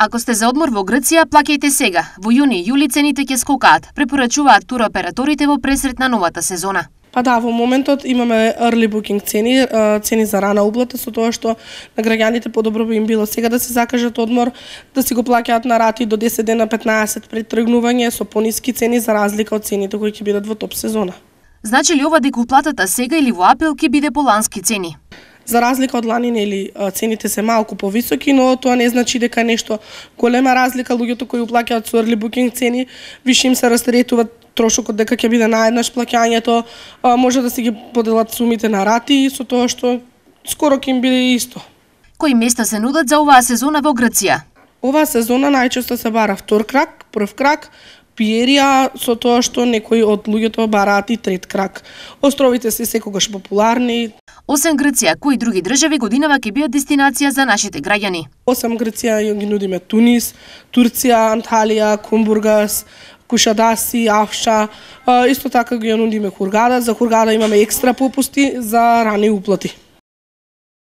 Ако сте за одмор во Грција, плакајте сега. Во јуни, јули цените ќе скокаат, препорачуваат туроператорите во пресрет на новата сезона. Па да, во моментот имаме early booking цени, цени за рана облата, со тоа што на граѓаните подобро би им било сега да се закажат одмор, да си го плаќаат на рати до 10 дена 15 пред тргнување со пониски цени за разлика од цените кои ќе бидат во топ сезона. Значи ли ова дека уплатата сега или во април ќе биде по лански цени? За разлика од лани, нели, цените се малку повисоки, но тоа не значи дека нешто голема разлика луѓето кои уплаќаат со early booking цени, више им се растретува трошокот дека ќе биде наеднаш плаќањето, може да се ги поделат сумите на рати со тоа што скоро ќе им биде исто. Кои места се нудат за оваа сезона во Грција? Оваа сезона најчесто се бара втор крак, прв крак, пиерија со тоа што некои од луѓето бараат и трет крак. Островите се секогаш популарни. Освен Грција, кои други држави годинава ќе биат дестинација за нашите граѓани? Освен Грција ја ги нудиме Тунис, Турција, Анталија, Кумбургас, Кушадаси, Афша. Исто така ги ја нудиме Хургада. За Хургада имаме екстра попусти за рани уплати.